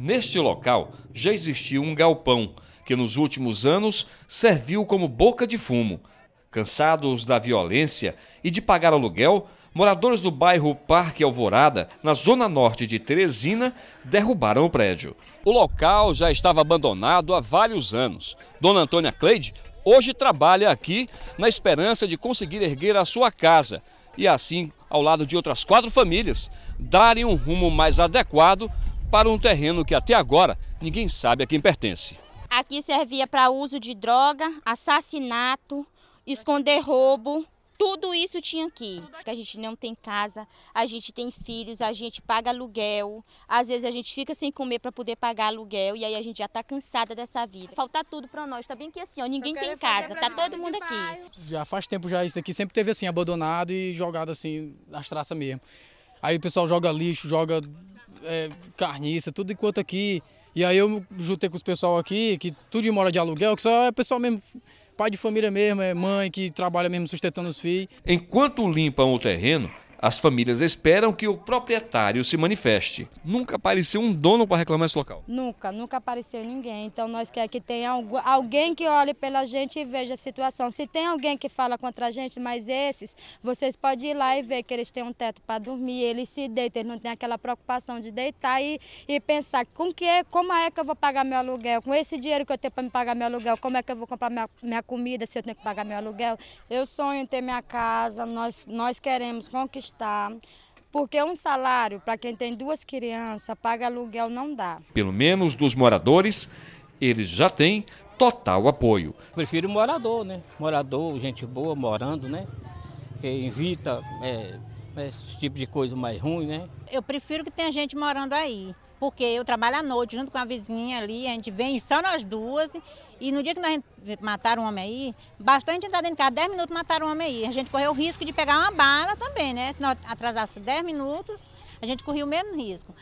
Neste local já existia um galpão que nos últimos anos serviu como boca de fumo. Cansados da violência e de pagar aluguel, moradores do bairro Parque Alvorada, na zona norte de Teresina, derrubaram o prédio. O local já estava abandonado há vários anos. Dona Antônia Cleide hoje trabalha aqui na esperança de conseguir erguer a sua casa e assim, ao lado de outras quatro famílias, darem um rumo mais adequado para um terreno que até agora ninguém sabe a quem pertence. Aqui servia para uso de droga, assassinato, esconder roubo. Tudo isso tinha aqui. A gente não tem casa, a gente tem filhos, a gente paga aluguel. Às vezes a gente fica sem comer para poder pagar aluguel e aí a gente já está cansada dessa vida. Falta tudo para nós. Tá bem que assim, ó, ninguém tem casa, tá todo mundo aqui. Já faz tempo já isso aqui sempre teve assim abandonado e jogado assim nas traças mesmo. Aí o pessoal joga lixo, joga é, carniça, tudo enquanto aqui. E aí eu juntei com os pessoal aqui, que tudo mora de aluguel, que só é pessoal mesmo, pai de família mesmo, é mãe que trabalha mesmo sustentando os filhos. Enquanto limpam o terreno, as famílias esperam que o proprietário se manifeste. Nunca apareceu um dono para reclamar esse local? Nunca, nunca apareceu ninguém. Então nós queremos que tenha alguém que olhe pela gente e veja a situação. Se tem alguém que fala contra a gente, mas esses, vocês podem ir lá e ver que eles têm um teto para dormir, eles se deitam, eles não têm aquela preocupação de deitar e, e pensar com que, como é que eu vou pagar meu aluguel? Com esse dinheiro que eu tenho para me pagar meu aluguel, como é que eu vou comprar minha, minha comida se eu tenho que pagar meu aluguel? Eu sonho em ter minha casa, nós, nós queremos conquistar gastar. Porque um salário para quem tem duas crianças, paga aluguel, não dá. Pelo menos dos moradores, eles já têm total apoio. Prefiro morador, né? Morador, gente boa morando, né? Que invita, é esse tipo de coisa mais ruim, né? Eu prefiro que tenha gente morando aí, porque eu trabalho à noite junto com a vizinha ali, a gente vem só nós duas, e no dia que nós mataram um homem aí, bastante entrar dentro de casa, 10 minutos mataram um homem aí. A gente correu o risco de pegar uma bala também, né? Se nós atrasasse 10 minutos, a gente corria o mesmo risco.